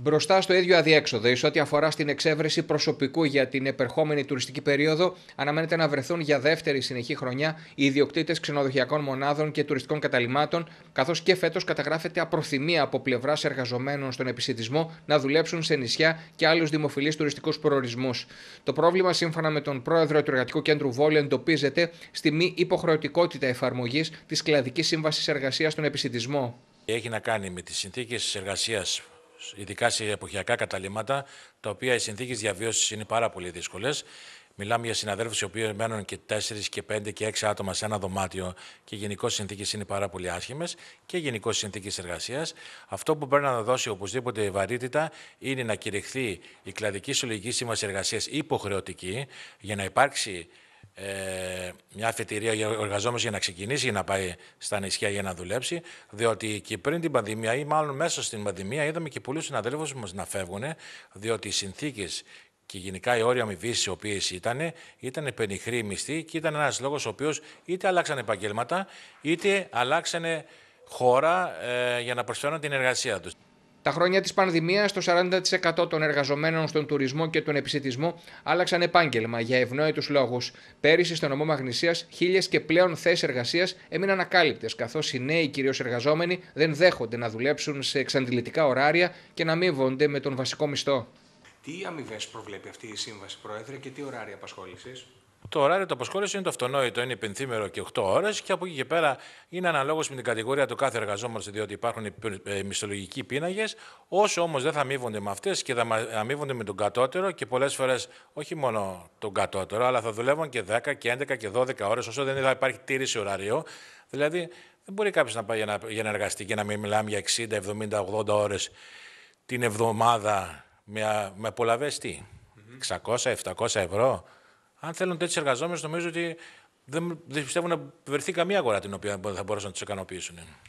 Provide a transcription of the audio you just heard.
Μπροστά στο ίδιο αδιέξοδο, εις ό,τι αφορά στην εξέβρεση προσωπικού για την επερχόμενη τουριστική περίοδο, αναμένεται να βρεθούν για δεύτερη συνεχή χρονιά οι ιδιοκτήτες ξενοδοχειακών μονάδων και τουριστικών καταλημάτων, καθώς και φέτος καταγράφεται απροθυμία από πλευράς εργαζομένων στον επισητισμό να δουλέψουν σε νησιά και άλλους δημοφιλείς τουριστικούς προορισμούς. Το πρόβλημα, σύμφωνα με τον πρόεδρο του Εργατικού Κέντρου Βόλ, εντοπίζεται στη μη υποχρεωτικότητα εφαρμογής της κλαδικής σύμβασης εργασίας στον επισητισμό. Έχει να κάνει με τις συνθήκες εργασίας ειδικά σε εποχιακά καταλήμματα, τα οποία οι συνθήκες διαβίωσης είναι πάρα πολύ δύσκολες. Μιλάμε για συναδέλφους οι οποίοι μένουν και 4 και 5 και 6 άτομα σε ένα δωμάτιο και γενικώς συνθήκες είναι πάρα πολύ άσχημες και γενικώς συνθήκες εργασίας. Αυτό που πρέπει να δώσει οπωσδήποτε η βαρύτητα είναι να κηρυχθεί η κλαδική συλλογική σύμβαση εργασίας υποχρεωτική για να υπάρξει ε, μια αφετηρία για εργαζόμενο για να ξεκινήσει για να πάει στα νησιά για να δουλέψει. Διότι και πριν την πανδημία ή μάλλον μέσα στην πανδημία είδαμε και πολλου συναδέλφους μας να φεύγουν διότι οι συνθηκε και γενικά οι ορια αμοιβή οι οποίες ήταν, ήταν πενιχροί μισθοί και ήταν ένας λόγος ο οποίος είτε αλλάξαν επαγγέλματα είτε αλλάξανε χώρα ε, για να προσφέρουν την εργασία τους. Τα χρόνια της πανδημίας, το 40% των εργαζομένων στον τουρισμό και τον επισητισμό άλλαξαν επάγγελμα για ευνόητους λόγους. Πέρυσι, στο νομό Μαγνησίας, χίλιες και πλέον θέσεις εργασίας έμειναν ακάλυπτες, καθώς οι νέοι κυρίως εργαζόμενοι δεν δέχονται να δουλέψουν σε εξαντλητικά ωράρια και να μείβονται με τον βασικό μισθό. Τι αμοιβές προβλέπει αυτή η σύμβαση, Πρόεδρε, και τι ωράρια απασχόλησης. Το ωράριο του αποσχόλησης είναι το αυτονόητο, είναι πενθήμερο και 8 ώρες και από εκεί και πέρα είναι αναλόγως με την κατηγορία του κάθε εργαζόμενο, διότι υπάρχουν ε, μισθολογικοί πίναγες. Όσο όμως δεν θα αμείβονται με αυτές και θα αμείβονται με τον κατώτερο και πολλές φορές όχι μόνο τον κατώτερο, αλλά θα δουλεύουν και 10 και 11 και 12 ώρες, όσο δεν θα υπάρχει τήρηση ωραρίου. Δηλαδή δεν μπορεί κάποιος να πάει για να, εργαστεί και να μην μιλάμε για 60, 70, 80 ώρες την εβδομάδα με, με τι, 600, 700 ευρώ αν θέλουν τέτοιου εργαζόμενους, νομίζω ότι δεν, δεν πιστεύω να βρεθεί καμία αγορά την οποία θα μπορούσαν να τους ικανοποιήσουν.